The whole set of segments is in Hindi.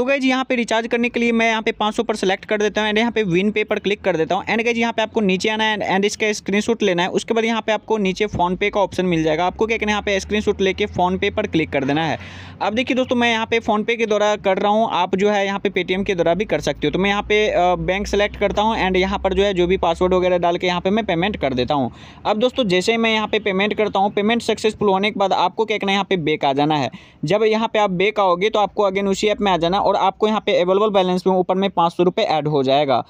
तो जी यहाँ पे रिचार्ज करने के लिए मैं यहाँ पे 500 पर सेलेक्ट कर देता हूँ एंड यहाँ पे विन पे पर क्लिक कर देता हूँ एंड जी यहाँ पे आपको नीचे आना है एंड इसका स्क्रीनशॉट लेना है उसके बाद यहाँ पे आपको नीचे फोन पे का ऑप्शन मिल जाएगा आपको क्या कहना यहाँ पे लेकर लेके पे पर क्लिक कर देना है अब देखिए दोस्तों मैं यहाँ पे फोनपे के द्वारा कर रहा हूँ आप जो है यहाँ पे पेटीएम के द्वारा भी कर सकते हो तो मैं यहाँ पे बैंक सेलेक्ट करता हूँ एंड यहाँ पर जो है जो भी पासवर्ड वगैरह डाल के यहाँ पे मैं पेमेंट कर देता हूँ अब दोस्तों जैसे ही मैं यहाँ पे पेमेंट करता हूँ पेमेंट सक्सेसफुल होने के बाद आपको क्या कहना है यहाँ पे बेक आ जाना है जब यहाँ पे आप बेक आओगे तो आपको अगेन उसी ऐप में आ जाना और आपको यहाँ पे अवेलेबल बैलेंस में ऊपर में पाँच सौ रुपये ऐड हो जाएगा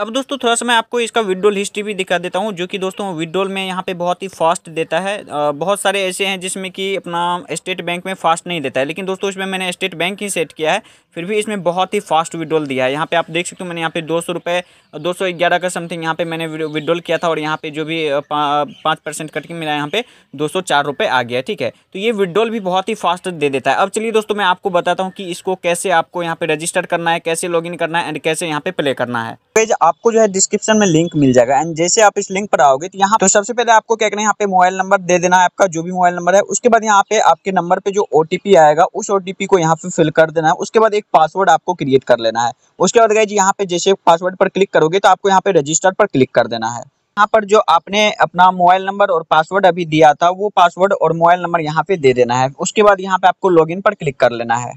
अब दोस्तों थोड़ा सा मैं आपको इसका विड्रोल हिस्ट्री भी दिखा देता हूँ जो कि दोस्तों विड्रोल में यहाँ पे बहुत ही फास्ट देता है बहुत सारे ऐसे हैं जिसमें कि अपना स्टेट बैंक में फास्ट नहीं देता है लेकिन दोस्तों इसमें मैंने स्टेट बैंक ही सेट किया है फिर भी इसमें बहुत ही फास्ट विड्रोल दिया है यहाँ पे आप देख सकते हो मैंने यहाँ पे दो सौ रुपये दो सौ ग्यारह का समथिंग यहाँ पे मैंने विड्रोल किया था और यहाँ पे जो भी पाँच परसेंट कट के मेरा यहाँ पे दो सौ चार रुपये आ गया ठीक है तो ये विड्रोल भी बहुत ही फास्ट दे देता है अब चलिए दोस्तों मैं आपको बताता हूँ कि इसको कैसे आपको यहाँ पे रजिस्टर करना है कैसे इन करना है एंड कैसे यहाँ पे प्ले करना है पेज आपको जो है डिस्क्रिप्शन में लिंक मिल जाएगा एंड जैसे आप इस लिंक पर आओगे तो यहाँ तो सबसे पहले आपको क्या करना है यहाँ पे मोबाइल नंबर दे देना है आपका जो भी मोबाइल नंबर है उसके बाद यहाँ पे आपके नंबर पे जो ओटीपी आएगा उस ओटीपी को यहाँ पे फिल कर देना है उसके बाद एक पासवर्ड आपको क्रिएट कर लेना है उसके बाद गाइज यहाँ पे जैसे पासवर्ड पर क्लिक करोगे तो आपको यहाँ पे रजिस्टर पर क्लिक कर देना है यहाँ पर जो आपने अपना मोबाइल नंबर और पासवर्ड अभी दिया था वो पासवर्ड और मोबाइल नंबर यहाँ पे दे देना है उसके बाद यहाँ पे आपको लॉगिन पर क्लिक कर लेना है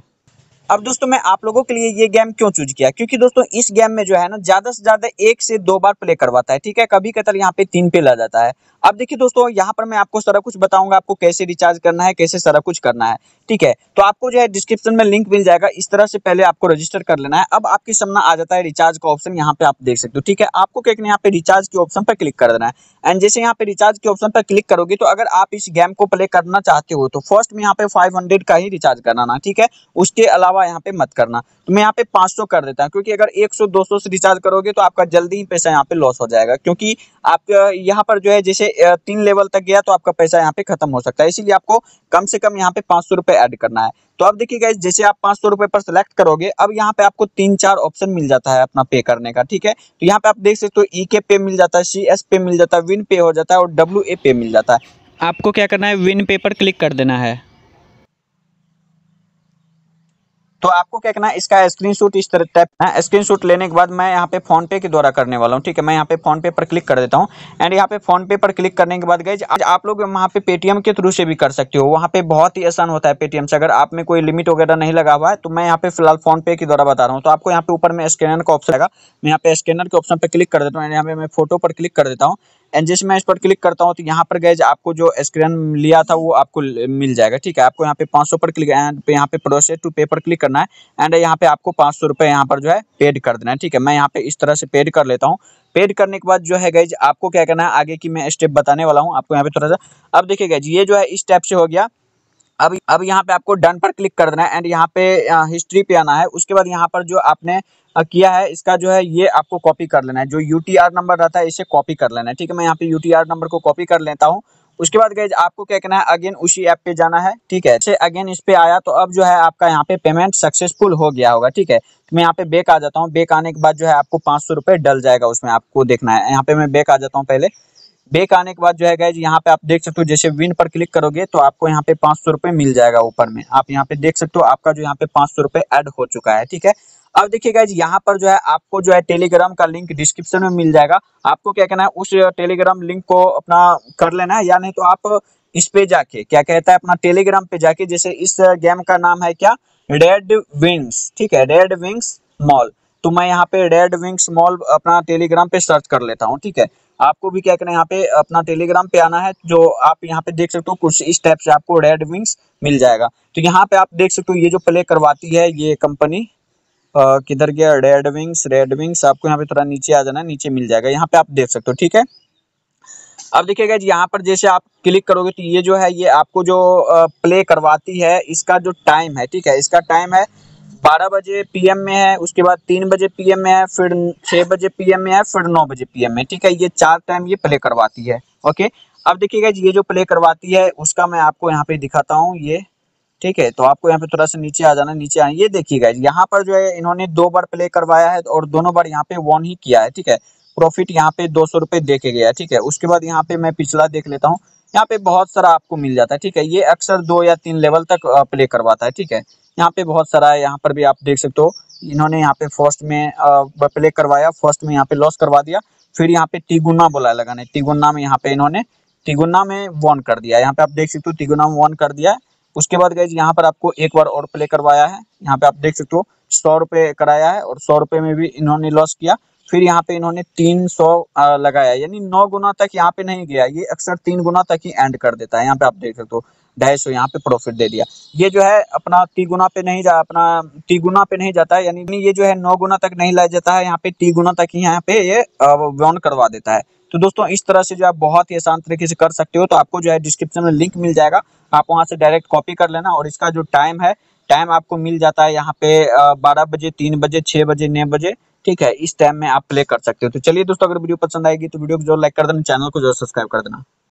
अब दोस्तों मैं आप लोगों के लिए ये गेम क्यों चूज किया क्योंकि दोस्तों इस गेम में जो है ना ज्यादा से ज्यादा एक से दो बार प्ले करवाता है ठीक है कभी कतल यहाँ पे तीन पे ला जाता है अब देखिए दोस्तों यहाँ पर मैं आपको सारा कुछ बताऊंगा आपको कैसे रिचार्ज करना है कैसे सारा कुछ करना है ठीक है तो आपको जो है डिस्क्रिप्शन में लिंक मिल जाएगा इस तरह से पहले आपको रजिस्टर कर लेना है अब आपके सामना आ जाता है रिचार्ज का ऑप्शन यहाँ पे आप देख सकते हो ठीक है आपको क्या यहाँ पे रिचार्ज के ऑप्शन पर क्लिक कर देना है एंड जैसे यहाँ पे रिचार्ज के ऑप्शन पर क्लिक करोगे तो अगर आप इस गेम को प्ले करना चाहते हो तो फर्स्ट में यहाँ पे फाइव का ही रिचार्ज कराना ठीक है उसके अलावा अलावा यहाँ पे मत करना तो मैं यहाँ पे 500 कर देता हूँ क्योंकि अगर 100 200 से रिचार्ज करोगे तो आपका जल्दी ही पैसा यहाँ पे लॉस हो जाएगा क्योंकि आप यहाँ पर जो है जैसे तीन लेवल तक गया तो आपका पैसा यहाँ पे खत्म हो सकता है इसीलिए आपको कम से कम यहाँ पे पांच सौ ऐड करना है तो अब देखिए गाइज जैसे आप पांच सौ रुपये पर सेलेक्ट करोगे अब यहाँ पे आपको तीन चार ऑप्शन मिल जाता है अपना पे करने का ठीक है तो यहाँ पे आप देख सकते हो ई के पे मिल जाता है सी एस पे मिल जाता है विन पे हो जाता है और डब्ल्यू ए पे मिल जाता है आपको क्या करना है विन पे पर क्लिक कर देना है तो आपको क्या करना है इसका स्क्रीनशॉट इस तरह टाइप स्क्रीन शूट लेने के बाद मैं यहाँ पे फोन पे के द्वारा करने वाला हूँ ठीक है मैं यहाँ पे फोन पे पर क्लिक कर देता हूँ एंड यहाँ पे फोन पे पर क्लिक करने के बाद गए आप लोग वहाँ पे पेटीएम के थ्रू से भी कर सकते हो वहाँ पे बहुत ही आसान होता है पेटीएम से अगर आप में कोई लिमिट वगैरह नहीं लगा हुआ है तो मैं यहाँ पे फिलहाल फोन पे के द्वारा बता रहा हूँ तो आपको यहाँ पे ऊपर में स्कैनर का ऑप्शन लगा मैं यहाँ पे स्कैनर के ऑप्शन पर क्लिक कर देता हूँ यहाँ पे मैं फोटो पर क्लिक कर देता हूँ एंड जैसे मैं इस पर क्लिक करता हूँ तो यहाँ पर गैज आपको जो स्क्रीन लिया था वो आपको मिल जाएगा ठीक है आपको यहाँ पे पाँच पर क्लिक एंड यहाँ पे प्रोसेस टू पे पर क्लिक करना है एंड यहाँ पे आपको पाँच सौ रुपये यहाँ पर जो है पेड कर देना है ठीक है मैं यहाँ पे इस तरह से पेड कर लेता हूँ पेड करने के बाद जो है गैज आपको क्या करना है आगे की मैं स्टेप बताने वाला हूँ आपको यहाँ पे थोड़ा सा अब देखिए गैज ये जो है इस टाइप से हो गया अब अब यहाँ पे आपको डन पर क्लिक कर देना है एंड यहाँ पे हिस्ट्री पे आना है उसके बाद यहाँ पर जो आपने किया है इसका जो है ये आपको कॉपी कर लेना है जो यू नंबर रहता है इसे कॉपी कर लेना है ठीक है मैं यहाँ पे यू नंबर को कॉपी कर लेता हूँ उसके बाद गए आपको क्या करना है अगेन उसी ऐप पे जाना है ठीक है अच्छे अगेन इस पे आया तो अब जो है आपका यहाँ पे पेमेंट सक्सेसफुल हो गया होगा ठीक है तो मैं यहाँ पे बेक आ जाता हूँ बेक आने के बाद जो है आपको पांच सौ रुपए डल जाएगा उसमें आपको देखना है यहाँ पे मैं बेक आ जाता हूँ पहले बेक आने के बाद जो है गाइज यहाँ पे आप देख सकते हो जैसे विन पर क्लिक करोगे तो आपको यहाँ पे पांच सौ रुपए मिल जाएगा ऊपर में आप यहाँ पे देख सकते हो आपका जो यहाँ पे पांच सौ रुपए एड हो चुका है ठीक है अब देखिए गाइज यहाँ पर जो है आपको जो है टेलीग्राम का लिंक डिस्क्रिप्शन में मिल जाएगा आपको क्या कहना है उस टेलीग्राम लिंक को अपना कर लेना है या नहीं तो आप इस पे जाके क्या कहता है अपना टेलीग्राम पे जाके जैसे इस गेम का नाम है क्या रेड विंग्स ठीक है रेड विंग्स मॉल तो मैं यहाँ पे रेड विंग्स मॉल अपना टेलीग्राम पे सर्च कर लेता हूँ ठीक है आपको भी क्या करना है यहाँ पे अपना टेलीग्राम पे आना है जो आप यहाँ पे देख सकते हो कुछ इस टाइप से आपको रेड विंग्स मिल जाएगा तो यहाँ पे आप देख सकते हो ये जो प्ले करवाती है ये कंपनी किधर गया रेड विंग्स रेड विंग्स आपको यहाँ पे थोड़ा नीचे आ जाना है नीचे मिल जाएगा यहाँ पे आप देख सकते हो ठीक है अब देखिएगा यहाँ पर जैसे आप क्लिक करोगे तो ये जो है ये आपको जो प्ले करवाती है इसका जो टाइम है ठीक है इसका टाइम है बारह बजे पीएम में है उसके बाद तीन बजे पीएम में है फिर छह बजे पीएम में है फिर नौ बजे पीएम में ठीक है ये चार टाइम ये प्ले करवाती है ओके अब देखिएगा ये जो प्ले करवाती है उसका मैं आपको यहाँ पे दिखाता हूँ ये ठीक है तो आपको यहाँ पे थोड़ा सा नीचे आ जाना नीचे आना ये देखिएगा यहाँ पर जो है इन्होंने दो बार प्ले करवाया है और दोनों बार यहाँ पे वॉन ही किया है ठीक है प्रॉफिट यहाँ पे दो सौ रुपये देखे गया ठीक है उसके बाद यहाँ पे मैं पिछला देख लेता हूँ यहाँ पे बहुत सारा आपको मिल जाता है ठीक है ये अक्सर दो या तीन लेवल तक प्ले करवाता है ठीक है यहाँ पे बहुत सारा है यहाँ पर भी आप देख सकते हो इन्होंने यहाँ पे फर्स्ट में प्ले करवाया फर्स्ट में यहाँ पे लॉस करवा दिया फिर यहाँ पे टिगुना बोला लगाने तिगुना में यहाँ पे इन्होंने तिगुना में वन कर दिया यहाँ पे आप देख सकते हो तिगुना में वन कर दिया है उसके बाद गए यहाँ पर आपको एक बार और प्ले करवाया है यहाँ पे आप देख सकते हो सौ रुपये कराया है और सौ रुपये में भी इन्होंने लॉस किया फिर यहाँ पे इन्होंने तीन सौ लगाया यानी नौ गुना तक यहाँ पे नहीं गया ये अक्सर तीन गुना तक ही एंड कर देता है यहाँ पे आप देख सकते हो ढाई सौ यहाँ पे प्रॉफिट दे दिया ये जो है अपना ती गुना पे नहीं जा अपना ती गुना पे नहीं जाता है यानी ये जो है नौ गुना तक नहीं लाया जाता है यहाँ पे ती गुना तक ही यहाँ पे ये वन करवा देता है तो दोस्तों इस तरह से जो आप बहुत ही आसान तरीके से कर सकते हो तो आपको जो है डिस्क्रिप्शन में लिंक मिल जाएगा आप वहाँ से डायरेक्ट कॉपी कर लेना और इसका जो टाइम है टाइम आपको मिल जाता है यहाँ पे बारह बजे तीन बजे छः बजे नौ बजे ठीक है इस टाइम में आप प्ले कर सकते हो तो चलिए दोस्तों अगर वीडियो पसंद आएगी तो वीडियो को जो लाइक कर देना चैनल को जो सब्सक्राइब कर देना